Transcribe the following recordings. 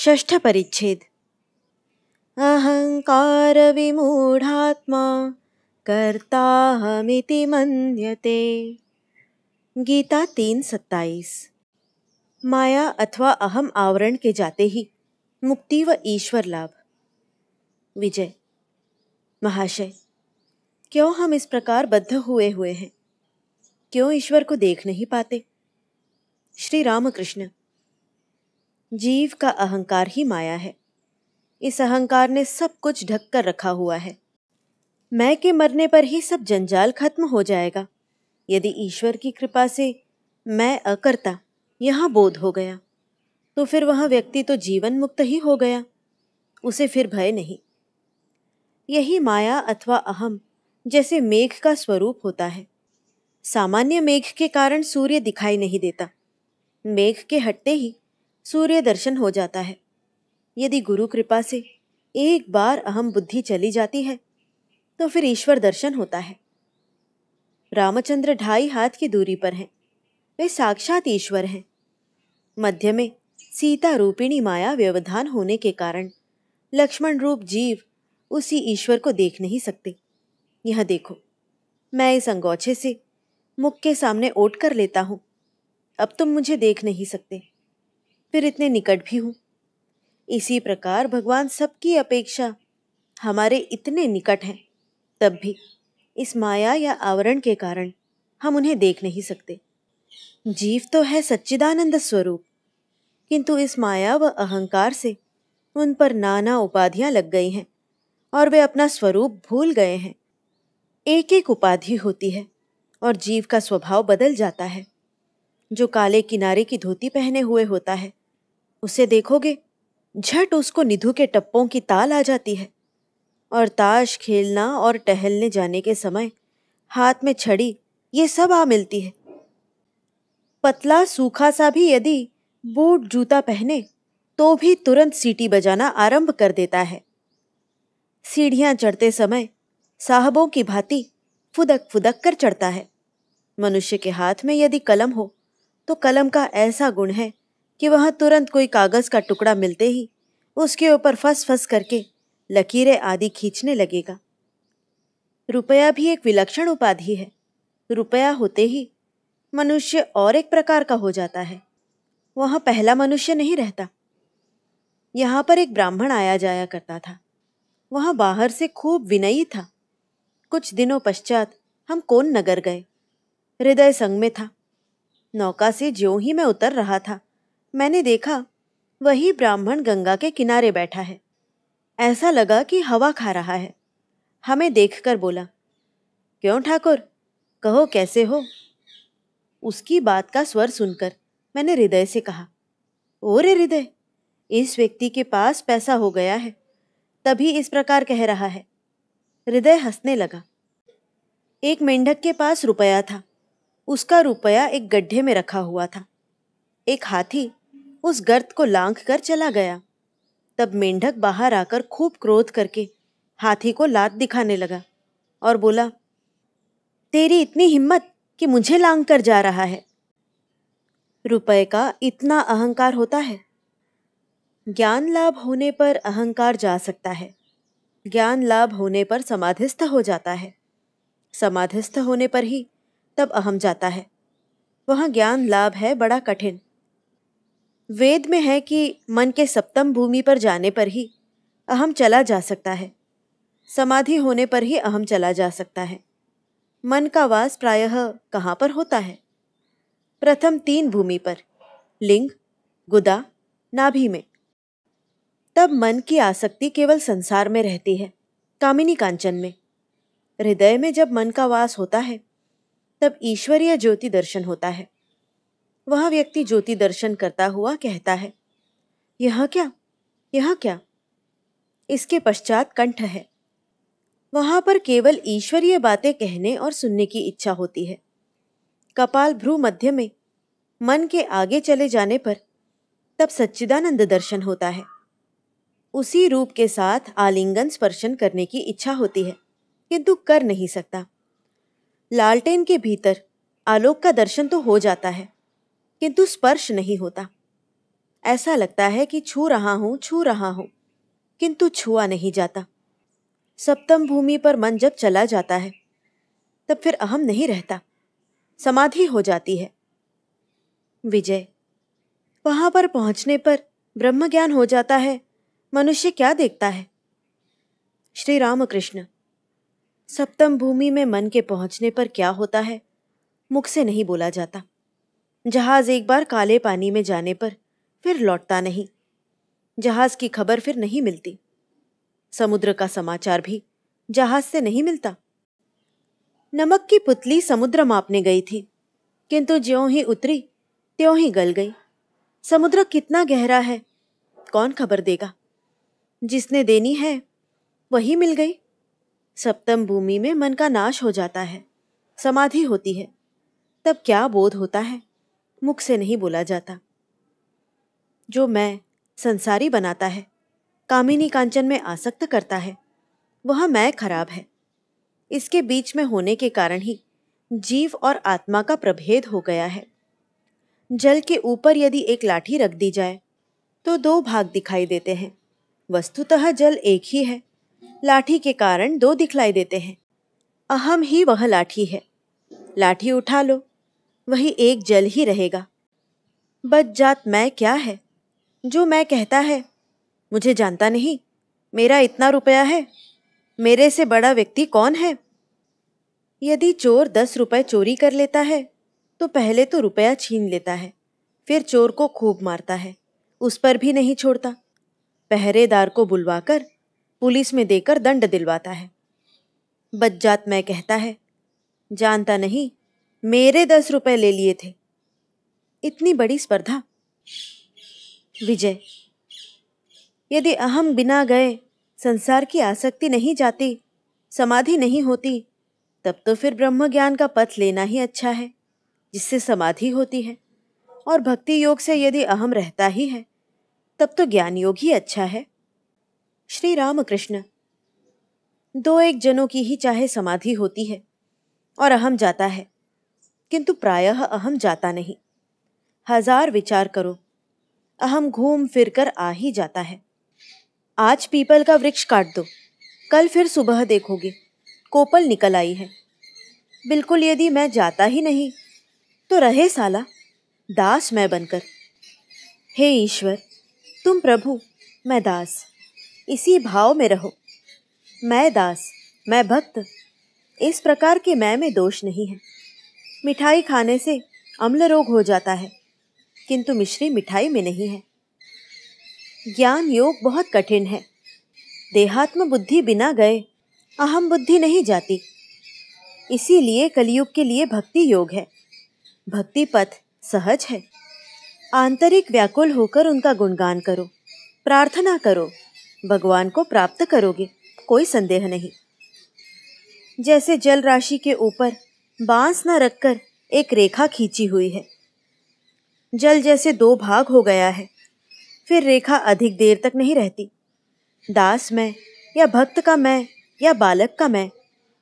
षष्ठ परिच्छेद अहंकार अहङ्कारविमूढात्मा हमिति मन्यते गीता तीन सत्ताईस माया अथवा अहम आवरण के जाते ही मुक्ति व ईश्वर लाभ विजय महाशय क्यों हम इस प्रकार बद्ध हुए हुए हैं क्यों ईश्वर को देख नहीं पाते श्री रामकृष्ण जीव का अहंकार ही माया है इस अहंकार ने सब कुछ ढक कर रखा हुआ है मैं के मरने पर ही सब जंजाल खत्म हो जाएगा यदि ईश्वर की कृपा से मैं अकर्ता यहाँ बोध हो गया तो फिर वह व्यक्ति तो जीवन मुक्त ही हो गया उसे फिर भय नहीं यही माया अथवा अहम जैसे मेघ का स्वरूप होता है सामान्य मेघ के कारण सूर्य दिखाई नहीं देता मेघ के हटते ही सूर्य दर्शन हो जाता है यदि गुरु कृपा से एक बार अहम बुद्धि चली जाती है तो फिर ईश्वर दर्शन होता है रामचंद्र ढाई हाथ की दूरी पर हैं वे साक्षात ईश्वर हैं मध्य में सीता रूपिणी माया व्यवधान होने के कारण लक्ष्मण रूप जीव उसी ईश्वर को देख नहीं सकते यह देखो मैं इस अंगोछे से मुख के सामने ओट कर लेता हूँ अब तुम मुझे देख नहीं सकते फिर इतने निकट भी हूँ इसी प्रकार भगवान सबकी अपेक्षा हमारे इतने निकट हैं तब भी इस माया या आवरण के कारण हम उन्हें देख नहीं सकते जीव तो है सच्चिदानंद स्वरूप किंतु इस माया व अहंकार से उन पर नाना उपाधियां लग गई हैं और वे अपना स्वरूप भूल गए हैं एक एक उपाधि होती है और जीव का स्वभाव बदल जाता है जो काले किनारे की धोती पहने हुए होता है उसे देखोगे झट उसको निधु के टप्पों की ताल आ जाती है और ताश खेलना और टहलने जाने के समय हाथ में छड़ी ये सब आ मिलती है पतला सूखा सा भी यदि बूट जूता पहने तो भी तुरंत सीटी बजाना आरंभ कर देता है सीढ़ियां चढ़ते समय साहबों की भांति फुदक फुदक कर चढ़ता है मनुष्य के हाथ में यदि कलम हो तो कलम का ऐसा गुण है कि वहाँ तुरंत कोई कागज़ का टुकड़ा मिलते ही उसके ऊपर फंस फंस करके लकीरें आदि खींचने लगेगा रुपया भी एक विलक्षण उपाधि है रुपया होते ही मनुष्य और एक प्रकार का हो जाता है वहाँ पहला मनुष्य नहीं रहता यहाँ पर एक ब्राह्मण आया जाया करता था वहां बाहर से खूब विनयी था कुछ दिनों पश्चात हम कौन नगर गए हृदय संग में था नौका से ज्यों ही मैं उतर रहा था मैंने देखा वही ब्राह्मण गंगा के किनारे बैठा है ऐसा लगा कि हवा खा रहा है हमें देखकर बोला क्यों ठाकुर कहो कैसे हो उसकी बात का स्वर सुनकर मैंने हृदय से कहा ओ रे हृदय इस व्यक्ति के पास पैसा हो गया है तभी इस प्रकार कह रहा है हृदय हंसने लगा एक मेंढक के पास रुपया था उसका रुपया एक गड्ढे में रखा हुआ था एक हाथी उस गर्त को लांघ कर चला गया तब मेंढक बाहर आकर खूब क्रोध करके हाथी को लात दिखाने लगा और बोला तेरी इतनी हिम्मत कि मुझे लांग कर जा रहा है रुपए का इतना अहंकार होता है ज्ञान लाभ होने पर अहंकार जा सकता है ज्ञान लाभ होने पर समाधिस्थ हो जाता है समाधिस्थ होने पर ही तब अहम जाता है वह ज्ञान लाभ है बड़ा कठिन वेद में है कि मन के सप्तम भूमि पर जाने पर ही अहम चला जा सकता है समाधि होने पर ही अहम चला जा सकता है मन का वास प्रायः कहाँ पर होता है प्रथम तीन भूमि पर लिंग गुदा नाभि में तब मन की आसक्ति केवल संसार में रहती है कामिनी कांचन में हृदय में जब मन का वास होता है तब ईश्वरीय ज्योति दर्शन होता है वह व्यक्ति ज्योति दर्शन करता हुआ कहता है यह क्या यह क्या इसके पश्चात कंठ है वहां पर केवल ईश्वरीय बातें कहने और सुनने की इच्छा होती है कपाल भ्रू मध्य में मन के आगे चले जाने पर तब सच्चिदानंद दर्शन होता है उसी रूप के साथ आलिंगन स्पर्शन करने की इच्छा होती है किंतु कर नहीं सकता लालटेन के भीतर आलोक का दर्शन तो हो जाता है किंतु स्पर्श नहीं होता ऐसा लगता है कि छू रहा हूं छू रहा हूं किंतु छुआ नहीं जाता सप्तम भूमि पर मन जब चला जाता है तब फिर अहम नहीं रहता समाधि हो जाती है विजय वहां पर पहुंचने पर ब्रह्म ज्ञान हो जाता है मनुष्य क्या देखता है श्री रामकृष्ण सप्तम भूमि में मन के पहुंचने पर क्या होता है मुख से नहीं बोला जाता जहाज एक बार काले पानी में जाने पर फिर लौटता नहीं जहाज की खबर फिर नहीं मिलती समुद्र का समाचार भी जहाज से नहीं मिलता नमक की पुतली समुद्र मापने गई थी किंतु ज्यों ही उतरी त्यों ही गल गई समुद्र कितना गहरा है कौन खबर देगा जिसने देनी है वही मिल गई सप्तम भूमि में मन का नाश हो जाता है समाधि होती है तब क्या बोध होता है मुख से नहीं बोला जाता जो मैं संसारी बनाता है कामिनी कांचन में आसक्त करता है वह मैं खराब है इसके बीच में होने के कारण ही जीव और आत्मा का प्रभेद हो गया है जल के ऊपर यदि एक लाठी रख दी जाए तो दो भाग दिखाई देते हैं वस्तुतः जल एक ही है लाठी के कारण दो दिखलाई देते हैं अहम ही वह लाठी है लाठी उठा लो वही एक जल ही रहेगा बच जात मैं क्या है जो मैं कहता है मुझे जानता नहीं मेरा इतना रुपया है मेरे से बड़ा व्यक्ति कौन है यदि चोर दस रुपये चोरी कर लेता है तो पहले तो रुपया छीन लेता है फिर चोर को खूब मारता है उस पर भी नहीं छोड़ता पहरेदार को बुलवाकर पुलिस में देकर दंड दिलवाता है बज्जात मैं कहता है जानता नहीं मेरे दस रुपए ले लिए थे इतनी बड़ी स्पर्धा विजय यदि अहम बिना गए संसार की आसक्ति नहीं जाती समाधि नहीं होती तब तो फिर ब्रह्म ज्ञान का पथ लेना ही अच्छा है जिससे समाधि होती है और भक्ति योग से यदि अहम रहता ही है तब तो ज्ञान योग ही अच्छा है श्री राम कृष्ण दो एक जनों की ही चाहे समाधि होती है और अहम जाता है किंतु प्रायः अहम जाता नहीं हजार विचार करो अहम घूम फिर कर आ ही जाता है आज पीपल का वृक्ष काट दो कल फिर सुबह देखोगे कोपल निकल आई है बिल्कुल यदि मैं जाता ही नहीं तो रहे साला दास मैं बनकर हे ईश्वर तुम प्रभु मैं दास इसी भाव में रहो मैं दास मैं भक्त इस प्रकार के मैं में दोष नहीं है मिठाई खाने से अम्ल रोग हो जाता है किंतु मिश्री मिठाई में नहीं है ज्ञान योग बहुत कठिन है देहात्म बुद्धि बिना गए अहम बुद्धि नहीं जाती इसीलिए कलयुग के लिए भक्ति योग है भक्ति पथ सहज है आंतरिक व्याकुल होकर उनका गुणगान करो प्रार्थना करो भगवान को प्राप्त करोगे कोई संदेह नहीं जैसे जल राशि के ऊपर बांस न रखकर एक रेखा खींची हुई है जल जैसे दो भाग हो गया है फिर रेखा अधिक देर तक नहीं रहती दास मैं या भक्त का मैं या बालक का मैं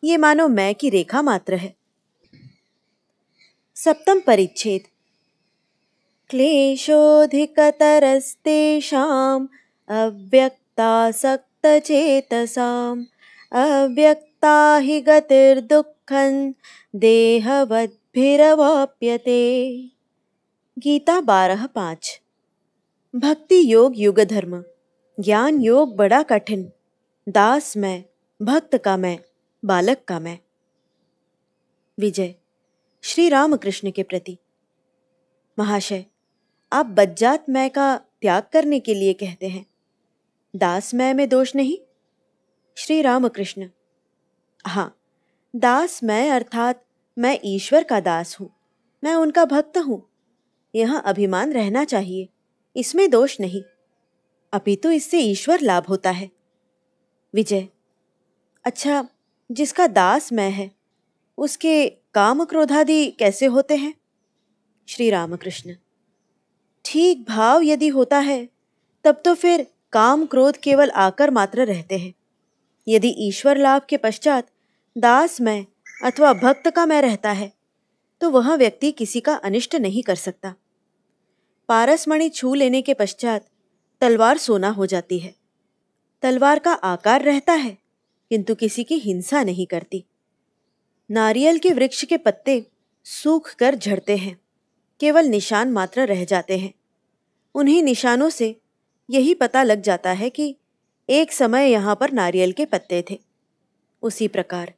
ये मानो मैं की रेखा मात्र है सप्तम परिच्छेद क्लेशोऽधिकतरस्तेषाम् चेतसाम अव्यक्त ताहि गतिर्दुःखं देहवद्भिरवाप्यते गीता बारह पाँच भक्ति योग युग धर्म ज्ञान योग बड़ा कठिन दास मैं भक्त का मैं बालक का मैं विजय श्री राम कृष्ण के प्रति महाशय आप बज्जात मैं का त्याग करने के लिए कहते हैं दास मैं में दोष नहीं श्री राम कृष्ण हाँ दास मैं अर्थात मैं ईश्वर का दास हूँ मैं उनका भक्त हूँ यह अभिमान रहना चाहिए इसमें दोष नहीं अपितु इससे ईश्वर लाभ होता है विजय अच्छा जिसका दास मैं है उसके काम क्रोधादि कैसे होते हैं श्री रामकृष्ण ठीक भाव यदि होता है तब तो फिर काम क्रोध केवल आकर मात्र रहते हैं यदि ईश्वर लाभ के पश्चात दास मैं अथवा भक्त का मैं रहता है तो वह व्यक्ति किसी का अनिष्ट नहीं कर सकता पारसमणि छू लेने के पश्चात तलवार सोना हो जाती है तलवार का आकार रहता है किंतु किसी की हिंसा नहीं करती नारियल के वृक्ष के पत्ते सूख कर झड़ते हैं केवल निशान मात्र रह जाते हैं उन्हीं निशानों से यही पता लग जाता है कि एक समय यहाँ पर नारियल के पत्ते थे उसी प्रकार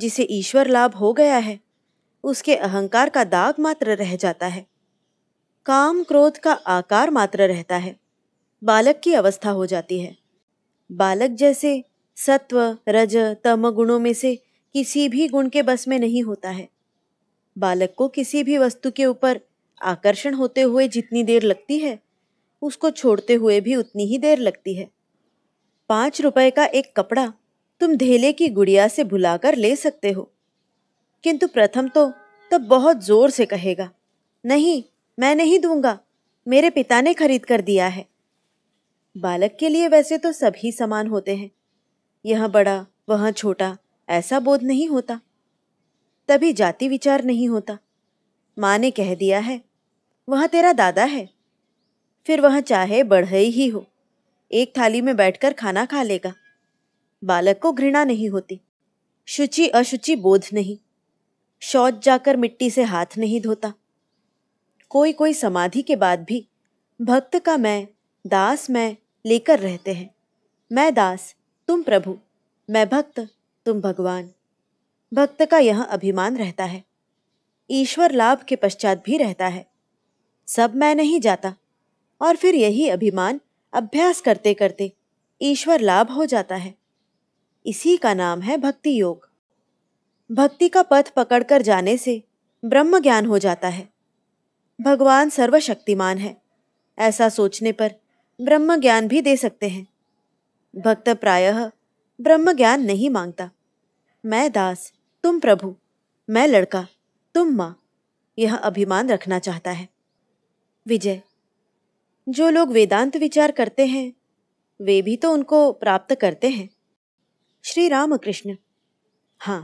जिसे ईश्वर लाभ हो गया है उसके अहंकार का दाग मात्र रह जाता है काम क्रोध का आकार मात्र रहता है बालक की अवस्था हो जाती है बालक जैसे सत्व रज तम गुणों में से किसी भी गुण के बस में नहीं होता है बालक को किसी भी वस्तु के ऊपर आकर्षण होते हुए जितनी देर लगती है उसको छोड़ते हुए भी उतनी ही देर लगती है पाँच रुपए का एक कपड़ा तुम धेले की गुड़िया से भुलाकर ले सकते हो किंतु प्रथम तो तब बहुत जोर से कहेगा नहीं मैं नहीं दूंगा मेरे पिता ने खरीद कर दिया है बालक के लिए वैसे तो सभी समान होते हैं यह बड़ा वह छोटा ऐसा बोध नहीं होता तभी जाति विचार नहीं होता माँ ने कह दिया है वह तेरा दादा है फिर वह चाहे बढ़ई ही हो एक थाली में बैठकर खाना खा लेगा बालक को घृणा नहीं होती शुचि अशुचि बोध नहीं शौच जाकर मिट्टी से हाथ नहीं धोता कोई कोई समाधि के बाद भी भक्त का मैं दास मैं लेकर रहते हैं मैं दास तुम प्रभु मैं भक्त तुम भगवान भक्त का यह अभिमान रहता है ईश्वर लाभ के पश्चात भी रहता है सब मैं नहीं जाता और फिर यही अभिमान अभ्यास करते करते ईश्वर लाभ हो जाता है इसी का नाम है भक्ति योग भक्ति का पथ पकड़कर जाने से ब्रह्म ज्ञान हो जाता है भगवान सर्वशक्तिमान है ऐसा सोचने पर ब्रह्म ज्ञान भी दे सकते हैं भक्त प्रायः ब्रह्म ज्ञान नहीं मांगता मैं दास तुम प्रभु मैं लड़का तुम माँ यह अभिमान रखना चाहता है विजय जो लोग वेदांत विचार करते हैं वे भी तो उनको प्राप्त करते हैं श्री रामकृष्ण हाँ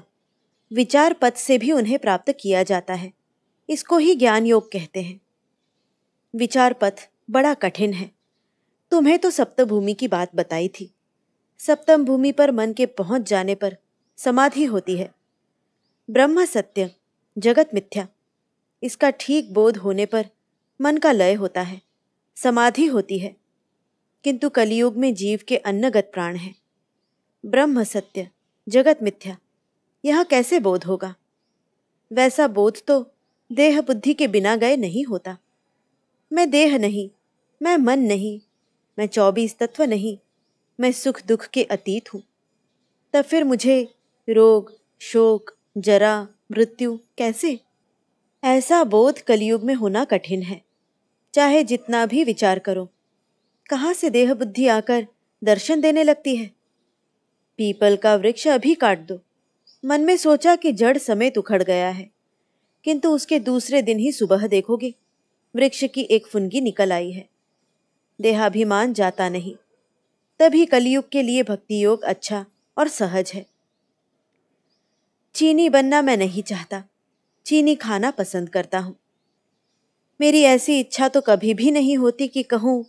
विचार पथ से भी उन्हें प्राप्त किया जाता है इसको ही ज्ञान योग कहते हैं विचार पथ बड़ा कठिन है तुम्हें तो भूमि की बात बताई थी सप्तम भूमि पर मन के पहुंच जाने पर समाधि होती है ब्रह्म सत्य जगत मिथ्या इसका ठीक बोध होने पर मन का लय होता है समाधि होती है किंतु कलयुग में जीव के अन्नगत प्राण हैं ब्रह्म सत्य जगत मिथ्या यह कैसे बोध होगा वैसा बोध तो देह बुद्धि के बिना गए नहीं होता मैं देह नहीं मैं मन नहीं मैं चौबीस तत्व नहीं मैं सुख दुख के अतीत हूँ तब फिर मुझे रोग शोक जरा मृत्यु कैसे ऐसा बोध कलयुग में होना कठिन है चाहे जितना भी विचार करो कहाँ से देह बुद्धि आकर दर्शन देने लगती है पीपल का वृक्ष अभी काट दो मन में सोचा कि जड़ समेत उखड़ गया है किंतु उसके दूसरे दिन ही सुबह देखोगे वृक्ष की एक फुनगी निकल आई है देहाभिमान जाता नहीं तभी कलयुग के लिए भक्ति योग अच्छा और सहज है चीनी बनना मैं नहीं चाहता चीनी खाना पसंद करता हूँ मेरी ऐसी इच्छा तो कभी भी नहीं होती कि कहूँ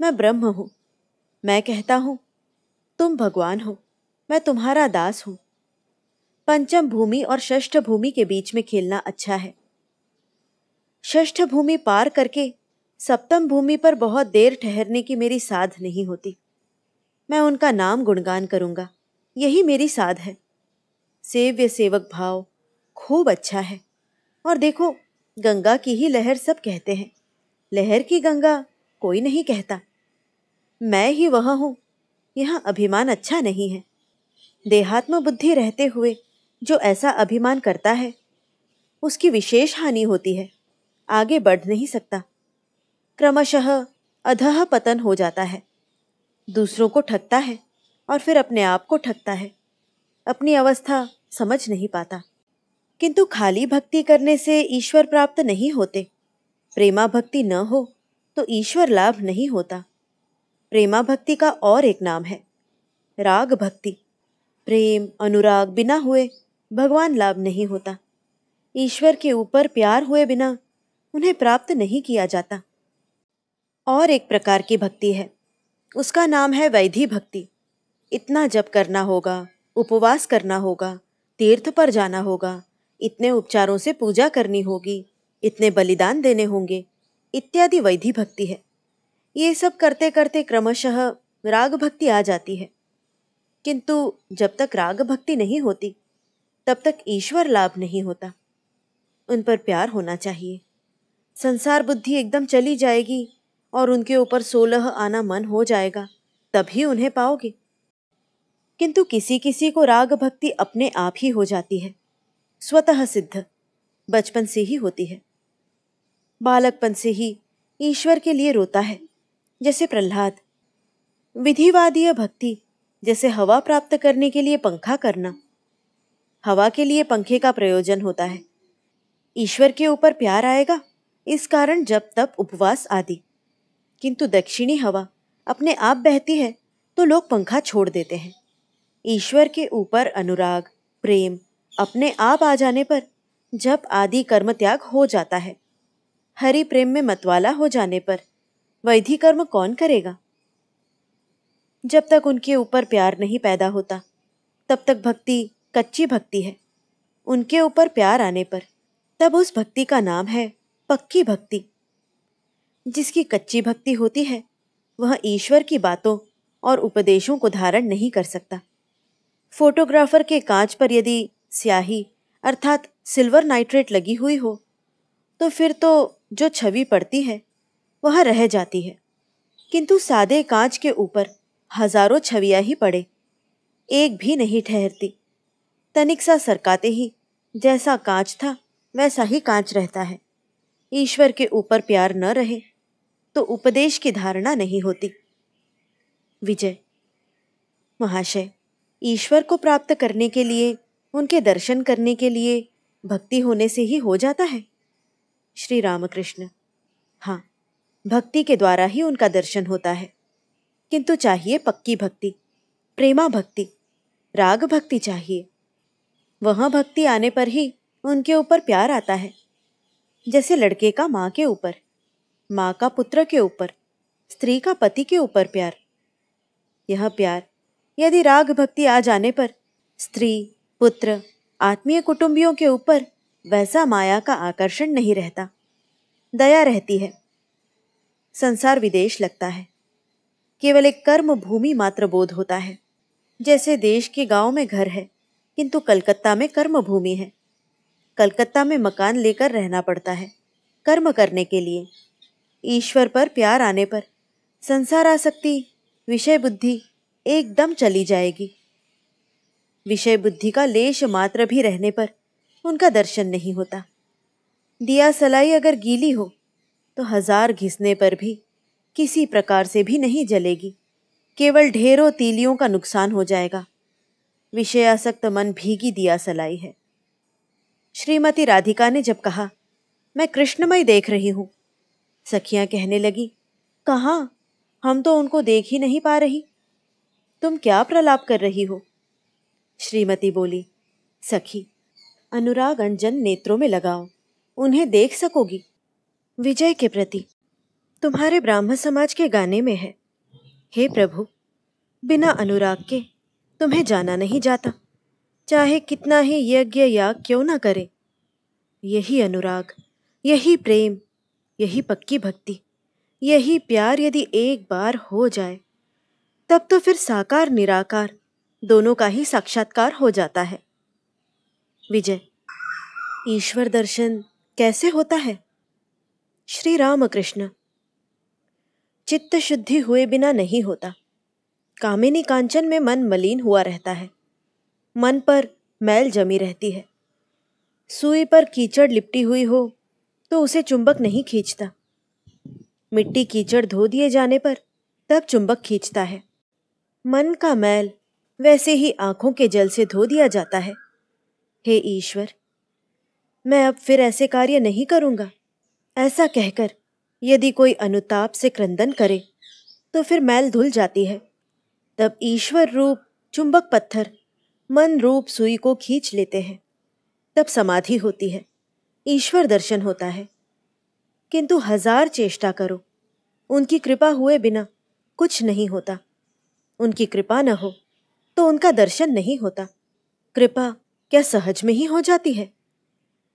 मैं ब्रह्म हूँ मैं कहता हूँ तुम भगवान हो मैं तुम्हारा दास हूं पंचम भूमि और षष्ठ भूमि के बीच में खेलना अच्छा है षष्ठ भूमि पार करके सप्तम भूमि पर बहुत देर ठहरने की मेरी साध नहीं होती मैं उनका नाम गुणगान करूंगा यही मेरी साध है सेव्य सेवक भाव खूब अच्छा है और देखो गंगा की ही लहर सब कहते हैं लहर की गंगा कोई नहीं कहता मैं ही वह हूँ यहाँ अभिमान अच्छा नहीं है देहात्म बुद्धि रहते हुए जो ऐसा अभिमान करता है उसकी विशेष हानि होती है आगे बढ़ नहीं सकता क्रमशः अधह पतन हो जाता है दूसरों को ठगता है और फिर अपने आप को ठगता है अपनी अवस्था समझ नहीं पाता किंतु खाली भक्ति करने से ईश्वर प्राप्त नहीं होते प्रेमा भक्ति न हो तो ईश्वर लाभ नहीं होता प्रेमा भक्ति का और एक नाम है राग भक्ति प्रेम अनुराग बिना हुए भगवान लाभ नहीं होता ईश्वर के ऊपर प्यार हुए बिना उन्हें प्राप्त नहीं किया जाता और एक प्रकार की भक्ति है उसका नाम है वैधि भक्ति इतना जप करना होगा उपवास करना होगा तीर्थ पर जाना होगा इतने उपचारों से पूजा करनी होगी इतने बलिदान देने होंगे इत्यादि वैधि भक्ति है ये सब करते करते क्रमशः राग भक्ति आ जाती है किंतु जब तक राग भक्ति नहीं होती तब तक ईश्वर लाभ नहीं होता उन पर प्यार होना चाहिए संसार बुद्धि एकदम चली जाएगी और उनके ऊपर सोलह आना मन हो जाएगा तभी उन्हें पाओगे किंतु किसी किसी को राग भक्ति अपने आप ही हो जाती है स्वतः सिद्ध बचपन से ही होती है बालकपन से ही ईश्वर के लिए रोता है जैसे प्रहलाद विधिवादीय भक्ति जैसे हवा प्राप्त करने के लिए पंखा करना हवा के लिए पंखे का प्रयोजन होता है ईश्वर के ऊपर प्यार आएगा इस कारण जब तप उपवास आदि किंतु दक्षिणी हवा अपने आप बहती है तो लोग पंखा छोड़ देते हैं ईश्वर के ऊपर अनुराग प्रेम अपने आप आ जाने पर जब आदि कर्म त्याग हो जाता है हरि प्रेम में मतवाला हो जाने पर वैधि कर्म कौन करेगा जब तक उनके ऊपर प्यार नहीं पैदा होता तब तक भक्ति कच्ची भक्ति है उनके ऊपर प्यार आने पर तब उस भक्ति का नाम है पक्की भक्ति जिसकी कच्ची भक्ति होती है वह ईश्वर की बातों और उपदेशों को धारण नहीं कर सकता फोटोग्राफर के कांच पर यदि स्याही अर्थात सिल्वर नाइट्रेट लगी हुई हो तो फिर तो जो छवि पड़ती है वह रह जाती है किंतु सादे कांच के ऊपर हजारों छवियां ही पड़े एक भी नहीं ठहरती तनिक सा सरकाते ही जैसा कांच था वैसा ही कांच रहता है ईश्वर के ऊपर प्यार न रहे तो उपदेश की धारणा नहीं होती विजय महाशय ईश्वर को प्राप्त करने के लिए उनके दर्शन करने के लिए भक्ति होने से ही हो जाता है श्री रामकृष्ण हाँ भक्ति के द्वारा ही उनका दर्शन होता है किंतु चाहिए पक्की भक्ति प्रेमा भक्ति राग भक्ति चाहिए वह भक्ति आने पर ही उनके ऊपर प्यार आता है जैसे लड़के का माँ के ऊपर माँ का पुत्र के ऊपर स्त्री का पति के ऊपर प्यार यह प्यार यदि राग भक्ति आ जाने पर स्त्री पुत्र आत्मीय कुटुंबियों के ऊपर वैसा माया का आकर्षण नहीं रहता दया रहती है संसार विदेश लगता है केवल एक कर्म भूमि मात्र बोध होता है जैसे देश के गांव में घर है किंतु कलकत्ता में कर्म भूमि है कलकत्ता में मकान लेकर रहना पड़ता है कर्म करने के लिए ईश्वर पर प्यार आने पर संसार आसक्ति विषय बुद्धि एकदम चली जाएगी विषय बुद्धि का लेश मात्र भी रहने पर उनका दर्शन नहीं होता दिया सलाई अगर गीली हो तो हजार घिसने पर भी किसी प्रकार से भी नहीं जलेगी केवल ढेरों तीलियों का नुकसान हो जाएगा विषयासक्त मन भीगी दिया सलाई है श्रीमती राधिका ने जब कहा मैं कृष्णमय देख रही हूं सखियां कहने लगी कहा हम तो उनको देख ही नहीं पा रही तुम क्या प्रलाप कर रही हो श्रीमती बोली सखी अनुराग अंजन नेत्रों में लगाओ उन्हें देख सकोगी विजय के प्रति तुम्हारे ब्राह्म समाज के गाने में है हे प्रभु बिना अनुराग के तुम्हें जाना नहीं जाता चाहे कितना ही यज्ञ याग क्यों ना करे यही अनुराग यही प्रेम यही पक्की भक्ति यही प्यार यदि एक बार हो जाए तब तो फिर साकार निराकार दोनों का ही साक्षात्कार हो जाता है विजय ईश्वर दर्शन कैसे होता है श्री राम कृष्ण चित्त शुद्धि हुए बिना नहीं होता कामिनी कांचन में मन मलिन हुआ रहता है मन पर मैल जमी रहती है सुई पर कीचड़ लिपटी हुई हो तो उसे चुंबक नहीं खींचता मिट्टी कीचड़ धो दिए जाने पर तब चुंबक खींचता है मन का मैल वैसे ही आंखों के जल से धो दिया जाता है हे ईश्वर मैं अब फिर ऐसे कार्य नहीं करूंगा ऐसा कहकर यदि कोई अनुताप से क्रंदन करे तो फिर मैल धुल जाती है तब ईश्वर रूप चुंबक पत्थर मन रूप सुई को खींच लेते हैं तब समाधि होती है ईश्वर दर्शन होता है किंतु हजार चेष्टा करो उनकी कृपा हुए बिना कुछ नहीं होता उनकी कृपा न हो तो उनका दर्शन नहीं होता कृपा क्या सहज में ही हो जाती है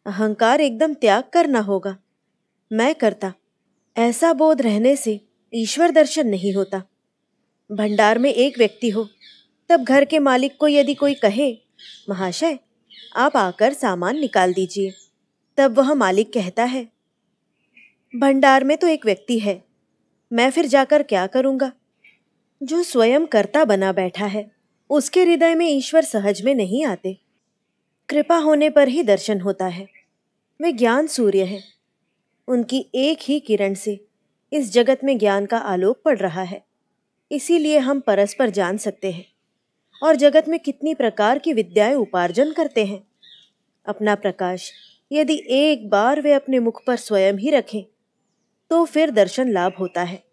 अहंकार एकदम त्याग करना होगा मैं करता ऐसा बोध रहने से ईश्वर दर्शन नहीं होता भंडार में एक व्यक्ति हो तब घर के मालिक को यदि कोई कहे महाशय आप आकर सामान निकाल दीजिए तब वह मालिक कहता है भंडार में तो एक व्यक्ति है मैं फिर जाकर क्या करूँगा जो स्वयं कर्ता बना बैठा है उसके हृदय में ईश्वर सहज में नहीं आते कृपा होने पर ही दर्शन होता है वे ज्ञान सूर्य है उनकी एक ही किरण से इस जगत में ज्ञान का आलोक पड़ रहा है इसीलिए हम परस्पर जान सकते हैं और जगत में कितनी प्रकार की विद्याएं उपार्जन करते हैं अपना प्रकाश यदि एक बार वे अपने मुख पर स्वयं ही रखें तो फिर दर्शन लाभ होता है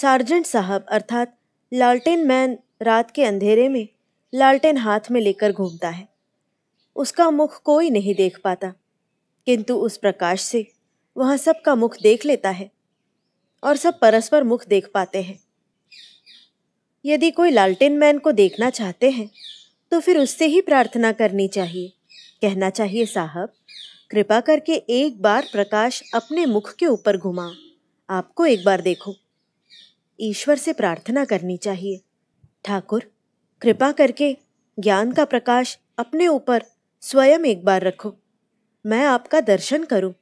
सार्जेंट साहब अर्थात लालटेन मैन रात के अंधेरे में लालटेन हाथ में लेकर घूमता है उसका मुख कोई नहीं देख पाता किंतु उस प्रकाश से वहाँ सबका मुख देख लेता है और सब परस्पर मुख देख पाते हैं यदि कोई लालटेन मैन को देखना चाहते हैं तो फिर उससे ही प्रार्थना करनी चाहिए कहना चाहिए साहब कृपा करके एक बार प्रकाश अपने मुख के ऊपर घुमा आपको एक बार देखो ईश्वर से प्रार्थना करनी चाहिए ठाकुर कृपा करके ज्ञान का प्रकाश अपने ऊपर स्वयं एक बार रखो मैं आपका दर्शन करूं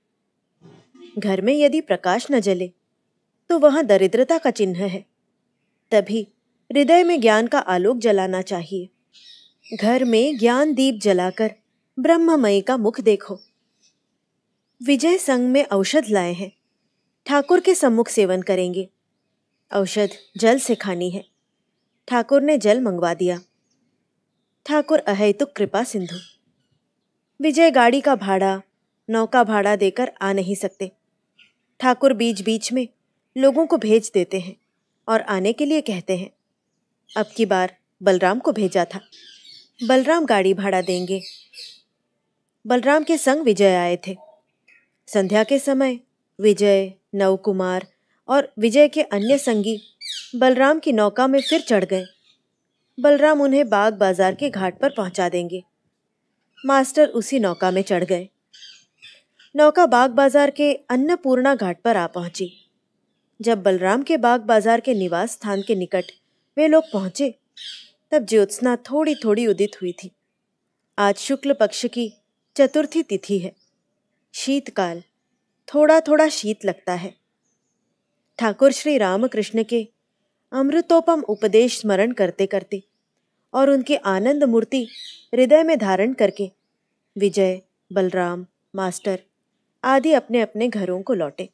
घर में यदि प्रकाश न जले तो वह दरिद्रता का चिन्ह है तभी हृदय में ज्ञान का आलोक जलाना चाहिए घर में ज्ञान दीप जलाकर ब्रह्ममय का मुख देखो विजय संघ में औषध लाए हैं ठाकुर के सम्मुख सेवन करेंगे औषध जल से खानी है ठाकुर ने जल मंगवा दिया ठाकुर अहेतुक कृपा सिंधु विजय गाड़ी का भाड़ा नौका भाड़ा देकर आ नहीं सकते ठाकुर बीच बीच में लोगों को भेज देते हैं और आने के लिए कहते हैं अब की बार बलराम को भेजा था बलराम गाड़ी भाड़ा देंगे बलराम के संग विजय आए थे संध्या के समय विजय नवकुमार और विजय के अन्य संगी बलराम की नौका में फिर चढ़ गए बलराम उन्हें बाग बाजार के घाट पर पहुंचा देंगे मास्टर उसी नौका में चढ़ गए नौका बाग बाजार के अन्नपूर्णा घाट पर आ पहुंची जब बलराम के बाग बाजार के निवास स्थान के निकट वे लोग पहुंचे तब ज्योत्सना थोड़ी थोड़ी उदित हुई थी आज शुक्ल पक्ष की चतुर्थी तिथि है शीतकाल थोड़ा थोड़ा शीत लगता है ठाकुर श्री रामकृष्ण के अमृतोपम उपदेश स्मरण करते करते और उनकी आनंद मूर्ति हृदय में धारण करके विजय बलराम मास्टर आदि अपने अपने घरों को लौटे